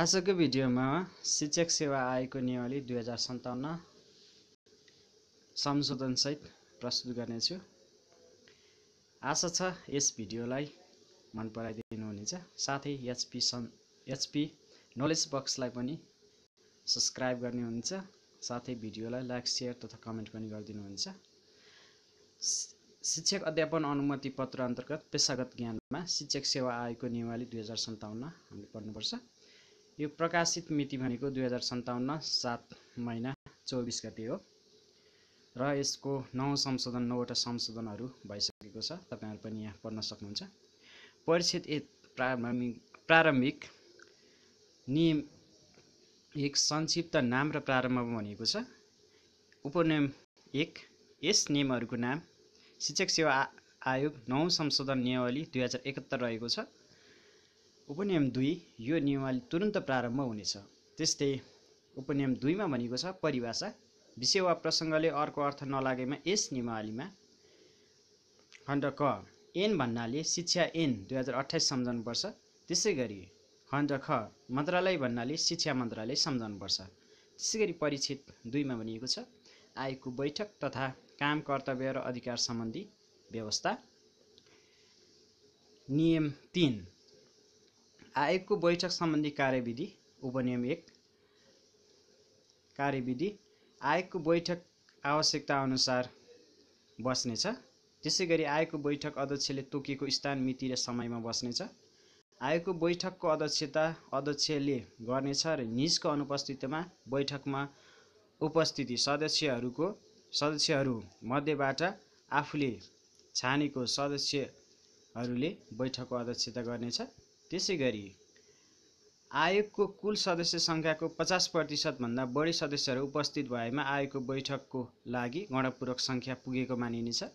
आजको भिडियोमा शिक्षक सेवा आयोगको नियमावली दुई हजार सन्ताउन्न संशोधनसहित प्रस्तुत गर्नेछु आशा छ यस भिडियोलाई मन पराइदिनुहुनेछ साथै एचपी सन् एचपी नलेज बक्सलाई पनि सब्सक्राइब गर्नुहुन्छ साथै भिडियोलाई लाइक सेयर तथा कमेन्ट पनि गरिदिनुहुन्छ शिक्षक अध्यापन अनुमति पत्र अन्तर्गत पेसागत ज्ञानमा शिक्षक सेवा आयोगको नियमावली दुई हजार सन्ताउन्न हामीले पढ्नुपर्छ यो प्रकाशित मिति भनेको दुई हजार सन्ताउन्न सात महिना चौबिस गते हो र यसको नौ संशोधन नौवटा संशोधनहरू भइसकेको छ तपाईँहरू पनि यहाँ पढ्न सक्नुहुन्छ परिषद ए प्रारम्भिक प्रारम्भिक नियम एक संक्षिप्त नाम र प्रारम्भ भनेको छ उपनियम एक यस नियमहरूको नाम शिक्षक सेवा आयोग नौ संशोधन नियमावली दुई हजार एकहत्तर रहेको छ उपनियम दुई यो नियमावली तुरन्त प्रारम्भ हुनेछ त्यस्तै उपनियम दुईमा भनेको छ परिभाषा विषय वा प्रसङ्गले अर्को अर्थ नलागेमा यस नियमावलीमा खण्ड क एन भन्नाले शिक्षा एन दुई हजार अठाइस सम्झाउनुपर्छ त्यसै गरी खण्ड ख मन्त्रालय भन्नाले शिक्षा मन्त्रालय सम्झाउनुपर्छ त्यसै गरी परिच्छेद दुईमा भनिएको छ आएको बैठक तथा काम कर्तव्य र अधिकार सम्बन्धी व्यवस्था नियम तिन आयोगको बैठक सम्बन्धी कार्यविधि उपनियम एक कार्यविधि आयोगको बैठक आवश्यकता अनुसार बस्नेछ त्यसै गरी आयोगको बैठक अध्यक्षले तोकिएको स्थान मिति र समयमा बस्नेछ आयोगको बैठकको अध्यक्षता अध्यक्षले गर्नेछ र निजको अनुपस्थितिमा बैठकमा उपस्थिति सदस्यहरूको सदस्यहरू मध्येबाट आफूले छानेको सदस्यहरूले बैठकको अध्यक्षता गर्नेछ त्यसै गरी आयोगको कुल सदस्य सङ्ख्याको पचास प्रतिशतभन्दा बढी सदस्यहरू उपस्थित भएमा आयोगको बैठकको लागि गणपूर्वक सङ्ख्या पुगेको मानिनेछ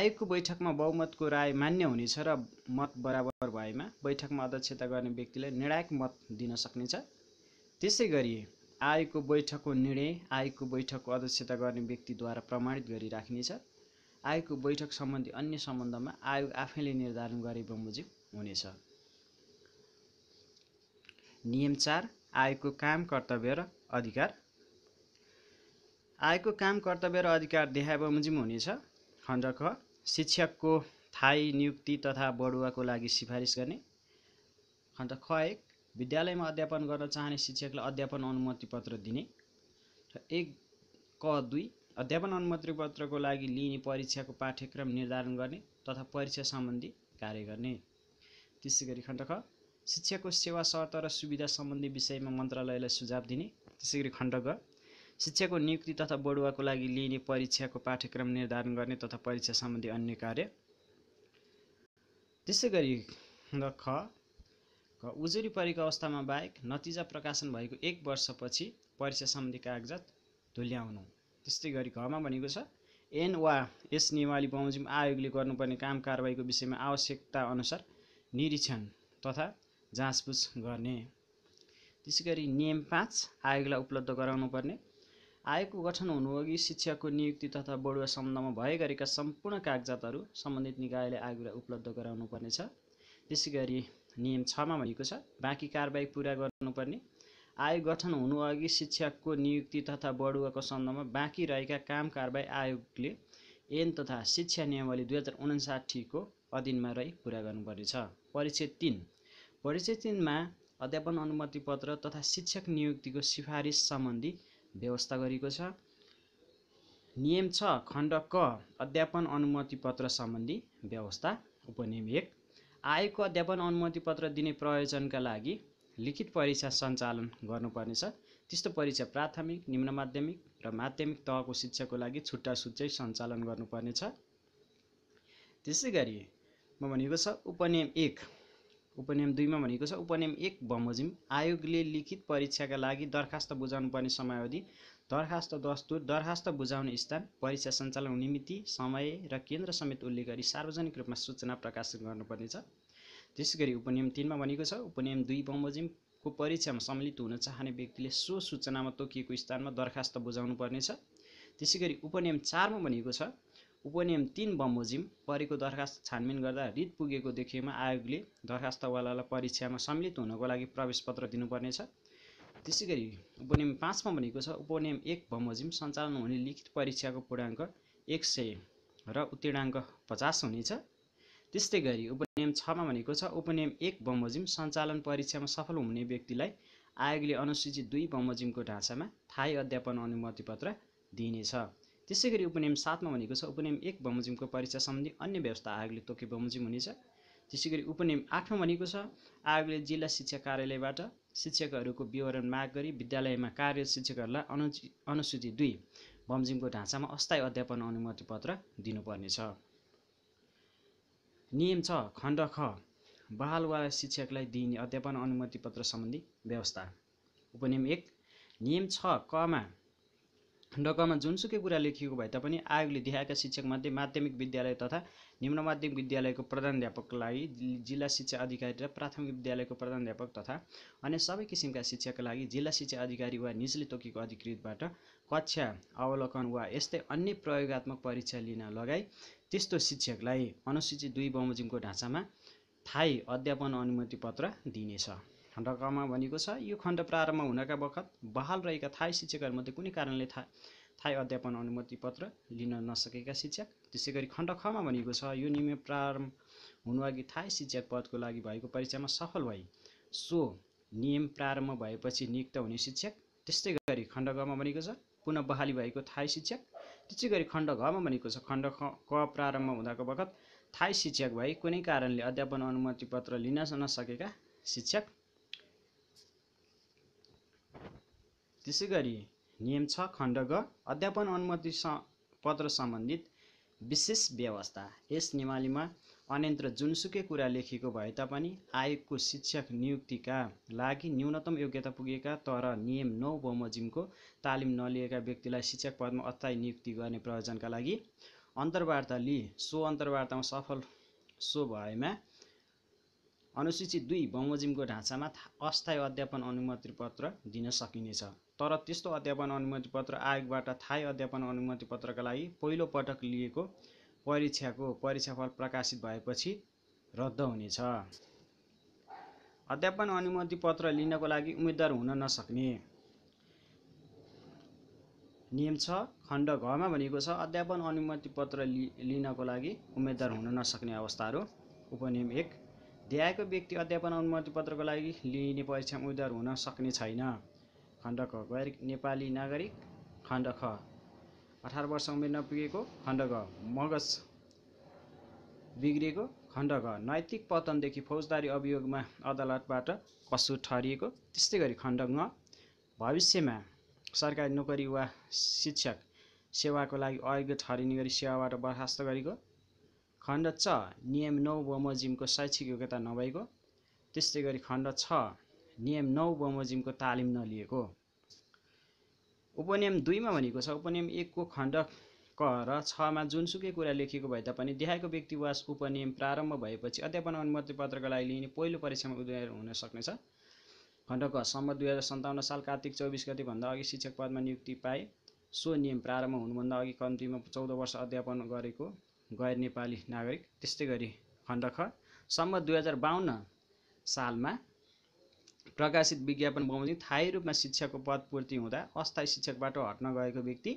आयोगको बैठकमा बहुमतको राय मान्य हुनेछ र मत बराबर भएमा बैठकमा अध्यक्षता गर्ने व्यक्तिले निर्णायक मत दिन सक्नेछ त्यसै गरी आयोगको बैठकको निर्णय आयोगको बैठकको अध्यक्षता गर्ने व्यक्तिद्वारा प्रमाणित गरी आयोगको बैठक सम्बन्धी अन्य सम्बन्धमा आयोग आफैले निर्धारण गरे बमोजिम हुनेछ नियम चार आएको काम कर्तव्य र अधिकार आएको काम कर्तव्य र अधिकार देखाए बमोजिम हुनेछ खण्ड ख शिक्षकको थाई नियुक्ति तथा बढुवाको लागि सिफारिस गर्ने खण्ड ख एक विद्यालयमा अध्यापन गर्न चाहने शिक्षकलाई अध्यापन अनुमति पत्र दिने र एक क दुई अध्यापन अनुमति पत्रको लागि लिने परीक्षाको पाठ्यक्रम निर्धारण गर्ने तथा परीक्षा सम्बन्धी कार्य गर्ने त्यसै गरी खण्ड ख शिक्षाको सेवा शर्त र सुविधा सम्बन्धी विषयमा मन्त्रालयलाई सुझाव दिने त्यसै गरी खण्ड ग शिक्षाको नियुक्ति तथा बढुवाको लागि लिइने परीक्षाको पाठ्यक्रम निर्धारण गर्ने तथा परीक्षा सम्बन्धी अन्य कार्य त्यसै गरी खण्ड ख उजुरी परेको अवस्थामा बाहेक नतिजा प्रकाशन भएको एक वर्षपछि परीक्षा सम्बन्धी कागजात धुल्याउनु त्यस्तै गरी घमा भनेको छ एन वा एस नेवाली बमोजिम आयोगले गर्नुपर्ने काम कारवाहीको विषयमा आवश्यकता अनुसार निरीक्षण तथा जाँचबुझ गर्ने त्यसै गरी नियम पाँच आयोगलाई उपलब्ध गराउनु पर्ने आयोगको गठन हुनु अघि शिक्षकको नियुक्ति तथा बढुवा सम्बन्धमा भए गरेका सम्पूर्ण कागजातहरू सम्बन्धित निकायले आयोगलाई उपलब्ध गराउनु गराउनुपर्नेछ त्यसै गरी नियम छमा भनेको छ बाँकी कारबाही पुरा गर्नुपर्ने आयोग गठन हुनु अघि शिक्षकको नियुक्ति तथा बढुवाको सन्दर्भमा बाँकी रहेका काम कारबाही आयोगले एन तथा शिक्षा नियमावली दुई हजार उनासाठीको अधीनमा रही पुरा गर्नुपर्नेछ परिच्छेद तिन परिच्छेद तिनमा अध्यापन अनुमति पत्र तथा शिक्षक नियुक्तिको सिफारिस सम्बन्धी व्यवस्था गरिएको छ नियम छ खण्ड क अध्यापन अनुमति पत्र सम्बन्धी व्यवस्था उपनियम एक आयोगको अध्यापन अनुमति पत्र दिने प्रयोजनका लागि लिखित परीक्षा सञ्चालन गर्नुपर्नेछ त्यस्तो परीक्षा प्राथमिक निम्न माध्यमिक र माध्यमिक तहको शिक्षाको लागि छुट्टा सुच्चै सञ्चालन गर्नुपर्नेछ त्यसै गरी मा भनेको छ उपनियम एक उपनियम दुईमा भनेको छ उपनियम एक बमोजिम आयोगले लिखित परीक्षाका लागि दरखास्त बुझाउनुपर्ने समयावधि दरखास्त दस्तुर दरखास्त बुझाउने स्थान परीक्षा सञ्चालन हुने मिति समय र केन्द्र समेत उल्लेख गरी सार्वजनिक रूपमा सूचना प्रकाशित गर्नुपर्नेछ त्यसै गरी उपनियम तिनमा भनेको छ उपनियम दुई बमोजिमको परीक्षामा सम्मिलित हुन चाहने व्यक्तिले सो सूचनामा तोकिएको स्थानमा दरखास्त बुझाउनु पर्नेछ त्यसै गरी उपनियम चारमा भनेको छ उपनियम तिन बमोजिम परेको दरखास्त छानबिन गर्दा रित पुगेको देखिएमा आयोगले दरखास्तवालालाई परीक्षामा सम्मिलित हुनको लागि प्रवेशपत्र दिनुपर्नेछ त्यसै गरी उपनियम पाँचमा भनेको छ उपनियम एक बमोजिम सञ्चालन हुने लिखित परीक्षाको पूर्णाङ्क एक सय र उत्तीर्णाङ्क पचास हुनेछ त्यस्तै गरी उपनियम छमा भनेको छ उपनियम एक बमोजिम सञ्चालन परीक्षामा सफल हुने व्यक्तिलाई आयोगले अनुसूचित दुई बमोजिमको ढाँचामा थाहै अध्यापन अनुमति पत्र दिइनेछ त्यसै गरी उपनियम सातमा भनेको छ उपनियम एक बमोजिमको परीक्षा सम्बन्धी अन्य व्यवस्था आयोगले तोके बमोजिम हुनेछ त्यसै गरी उपनियम आठमा भनेको छ आयोगले जिल्ला शिक्षा कार्यालयबाट शिक्षकहरूको विवरण माग गरी विद्यालयमा कार्य शिक्षकहरूलाई अनुचि अनुसूचित दुई बमजिमको ढाँचामा अस्थायी अध्यापन अनुमति पत्र दिनुपर्नेछ नियम छ खण्ड ख बहाल वा शिक्षकलाई दिइने अध्यापन अनुमति पत्र सम्बन्धी व्यवस्था उपनियम एक नियम छ कमा ढोकामा जुनसुकै कुरा लेखिएको भए तापनि आयोगले देखाएका शिक्षकमध्ये माध्यमिक विद्यालय तथा निम्न माध्यमिक विद्यालयको प्रधानध्यापकलाई जिल्ला शिक्षा अधिकारी र प्राथमिक विद्यालयको प्रधानध्यापक तथा अन्य सबै किसिमका शिक्षाका लागि जिल्ला शिक्षा अधिकारी वा निजले तोकेको अधिकृतबाट कक्षा अवलोकन वा यस्तै अन्य प्रयोगत्मक परीक्षा लिन लगाई त्यस्तो शिक्षकलाई अनुसूचित दुई बमोजिमको ढाँचामा थाई अध्यापन अनुमति पत्र दिनेछ खण्ड कमा भनेको छ यो खण्ड प्रारम्भ हुनका बखत बहाल रहेका थाई शिक्षकहरूमध्ये कुनै कारणले था थाई अध्यापन अनुमति पत्र लिन नसकेका शिक्षक त्यसै गरी खण्ड खमा भनेको छ यो नियम प्रारम्भ हुनुअघि थाई शिक्षक पदको लागि भएको परीक्षामा सफल भए सो नियम प्रारम्भ भएपछि नियुक्त हुने शिक्षक त्यस्तै गरी खण्ड गमा भनेको छ पुनः बहाली भएको थाई शिक्षक त्यसै गरी खण्ड घमा भनेको छ खण्ड क प्रारम्भ हुँदाको बखत थाई शिक्षक भए कुनै कारणले अध्यापन अनुमति पत्र लिन नसकेका शिक्षक त्यसै गरी नियम छ खण्ड ग अध्यापन अनुमति पत्र सम्बन्धित विशेष व्यवस्था यस निमालीमा अन्यन्त्र जुनसुकै कुरा लेखिएको भए तापनि आयोगको शिक्षक नियुक्तिका लागि न्यूनतम योग्यता पुगेका तर नियम नौ बमोजिमको तालिम नलिएका व्यक्तिलाई शिक्षक पदमा अस्थायी नियुक्ति गर्ने प्रयोजनका लागि अन्तर्वार्ता लिई सो अन्तर्वार्तामा सफल सो भएमा अनुसूचित दुई बमोजिमको ढाँचामा अस्थायी अध्यापन अनुमति पत्र दिन सकिनेछ तर त्यस्तो अध्यापन अनुमति पत्र आयोगबाट थाई अध्यापन अनुमति पत्रका लागि पहिलो पटक लिएको परीक्षाको परीक्षाफल प्रकाशित भएपछि रद्द हुनेछ अध्यापन अनुमति पत्र लिनको लागि उम्मेद्वार हुन नसक्ने नियम छ खण्ड घमा भनेको छ अध्यापन पत्र लि लिनको लागि उम्मेद्वार हुन नसक्ने अवस्थाहरू उपनियम एक ध्याएको व्यक्ति अध्यापन अनुमति पत्रको लागि लिइने परीक्षा उम्मेद्वार हुन सक्ने छैन खण्ड ख गैर नेपाली नागरिक खण्ड ख अठार वर्ष उमेर नपुगेको खण्ड ग मगज बिग्रिएको खण्ड घ नैतिक पतनदेखि फौजदारी अभियोगमा अदालतबाट कसुर ठहरिएको त्यस्तै गरी खण्ड ङ भविष्यमा सरकारी नोकरी वा शिक्षक सेवाको लागि अयोग्य ठहरिने गरी सेवाबाट बर्खास्त गरेको खण्ड च नियम नौ बमोजिमको शैक्षिक योग्यता नभएको त्यस्तै गरी खण्ड छ नियम नौ बमोजिमको तालिम नलिएको उपनियम दुईमा भनेको छ उपनियम एकको खण्ड क र छमा जुनसुकै कुरा लेखिएको भए तापनि देखाएको व्यक्तिवास उपनियम प्रारम्भ भएपछि अध्यापन अनुमति पत्रको लागि लिने पहिलो परीक्षामा उद्योग हुन सक्नेछ खण्ड क सम्म दुई हजार सन्ताउन्न साल कार्तिक चौबिस गतिभन्दा अघि शिक्षक पदमा नियुक्ति पाए सो नियम प्रारम्भ हुनुभन्दा अघि कम्तीमा चौध वर्ष अध्यापन गरेको गैर नेपाली नागरिक त्यस्तै गरी खण्ड ख सम्म दुई हजार बाहन्न सालमा प्रकाशित विज्ञापन बमोजिम थायी रूपमा शिक्षकको पदपूर्ति हुँदा अस्थायी शिक्षकबाट हट्न गएको व्यक्ति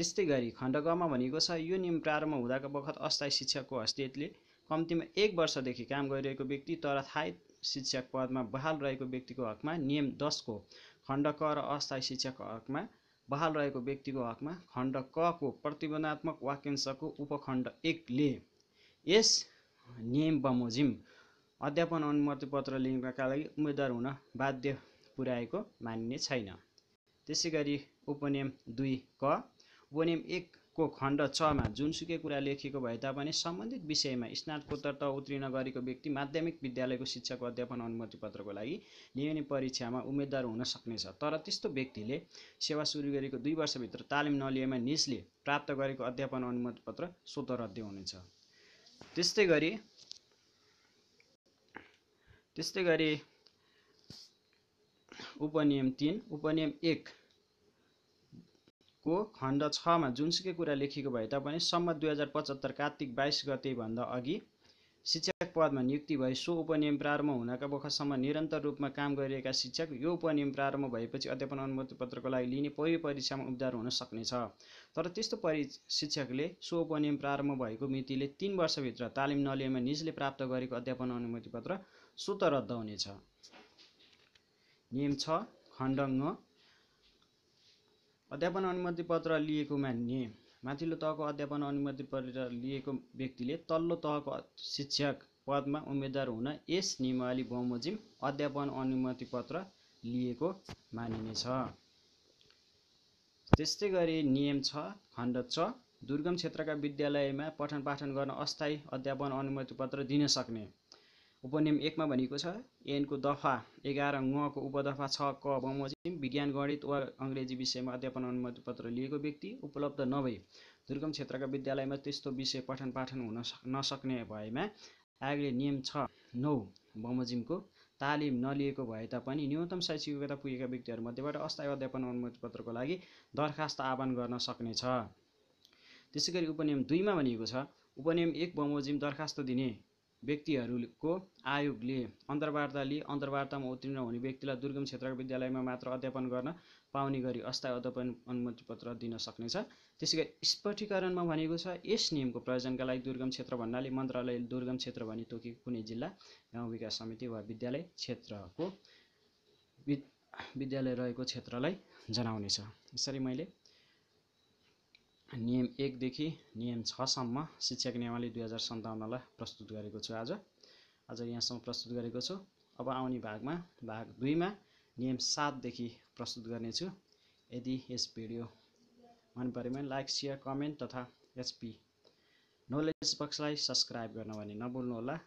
त्यस्तै गरी खण्ड खण्डकमा भनेको छ यो नियम प्रारम्भ हुँदाको बखत अस्थायी शिक्षकको हस्तियतले कम्तीमा एक वर्षदेखि काम गरिरहेको व्यक्ति तर थायी शिक्षक पदमा बहाल रहेको व्यक्तिको हकमा नियम दसको खण्ड क र अस्थायी शिक्षकको हकमा बहाल रहेको व्यक्तिको हकमा खण्ड कको प्रतिबन्धात्मक वाक्यांशको उपखण्ड एकले यस नियम बमोजिम अध्यापन अनुमति पत्र लिनका लागि उम्मेद्वार हुन बाध्य पुर्याएको मानिने छैन त्यसै गरी उपनियम दुई क उपनियम एकको खण्ड छमा जुनसुकै कुरा लेखिएको भए तापनि सम्बन्धित विषयमा स्नातकोत्तर त उत्तीर्ण गरेको व्यक्ति माध्यमिक विद्यालयको शिक्षाको अध्यापन अनुमति पत्रको लागि लिइने परीक्षामा उम्मेद्वार हुन सक्नेछ तर त्यस्तो व्यक्तिले सेवा सुरु गरेको दुई वर्षभित्र तालिम नलिएमा निजले प्राप्त गरेको अध्यापन अनुमति पत्र रद्द हुनेछ त्यस्तै गरी त्यस्तै गरी उपनियम तिन उपनियम एक को खण्ड छमा जुनसुकै कुरा लेखेको भए तापनि सम्म दुई हजार पचहत्तर कार्तिक बाइस गतेभन्दा अघि शिक्षक पदमा नियुक्ति भई सो उपनियम प्रारम्भ हुनका बखतसम्म निरन्तर रूपमा काम गरिरहेका शिक्षक यो उपनियम प्रारम्भ भएपछि अध्यापन अनुमति पत्रको लागि लिने पहिलो परीक्षामा उब्दार हुन सक्नेछ तर त्यस्तो परि शिक्षकले सो उपनियम प्रारम्भ भएको मितिले तिन वर्षभित्र तालिम नलिएमा निजले प्राप्त गरेको अध्यापन अनुमति पत्र सुत रद्द हुनेछ नियम छ खण्ड ङ अध्यापन अनुमति पत्र लिएको मान्ने माथिल्लो तहको अध्यापन अनुमति पत्र लिएको व्यक्तिले तल्लो तहको शिक्षक पदमा उम्मेद्वार हुन यस नियमावली बमोजिम अध्यापन अनुमति पत्र लिएको मानिनेछ त्यस्तै गरी नियम छ खण्ड छ दुर्गम क्षेत्रका विद्यालयमा पठन पाठन गर्न अस्थायी अध्यापन अनुमति पत्र दिन सक्ने उपनियम एकमा भनेको छ एनको दफा एघार ङको उपदफा छ क बमोजिम विज्ञान गणित वा अङ्ग्रेजी विषयमा अध्यापन अनुमति पत्र लिएको व्यक्ति उपलब्ध नभए दुर्गम क्षेत्रका विद्यालयमा त्यस्तो विषय पठन पाठन हुन नसक्ने भएमा आयोगले नियम छ नौ बमोजिमको तालिम नलिएको भए तापनि न्यूनतम शैक्षिक योग्यता पुगेका व्यक्तिहरूमध्येबाट अस्थायी अध्यापन अनुमति पत्रको लागि दरखास्त आह्वान गर्न सक्नेछ त्यसै गरी उपनियम दुईमा भनिएको छ उपनियम एक बमोजिम दरखास्त दिने व्यक्तिहरूको आयोगले अन्तर्वार्ता लिए अन्तर्वार्तामा उत्तीर्ण हुने व्यक्तिलाई दुर्गम क्षेत्रको विद्यालयमा मात्र अध्यापन गर्न पाउने गरी अस्थायी अध्यापन अनुमति पत्र दिन सक्नेछ त्यसै गरी स्पष्टीकरणमा भनेको छ यस नियमको प्रयोजनका लागि दुर्गम क्षेत्र भन्नाले मन्त्रालय दुर्गम क्षेत्र भने तोकेको कुनै जिल्ला गाउँ विकास समिति वा विद्यालय क्षेत्रको विद्यालय रहेको क्षेत्रलाई जनाउनेछ यसरी मैले नियम एकदेखि नियम छसम्म शिक्षक नियमावली दुई हजार सन्ताउन्नलाई प्रस्तुत गरेको छु आज आज यहाँसम्म प्रस्तुत गरेको छु अब आउने भागमा भाग दुईमा नियम सातदेखि प्रस्तुत गर्नेछु यदि यस भिडियो मन पऱ्यो भने लाइक सेयर कमेन्ट तथा एचपी नलेज बक्सलाई सब्सक्राइब गर्न भने होला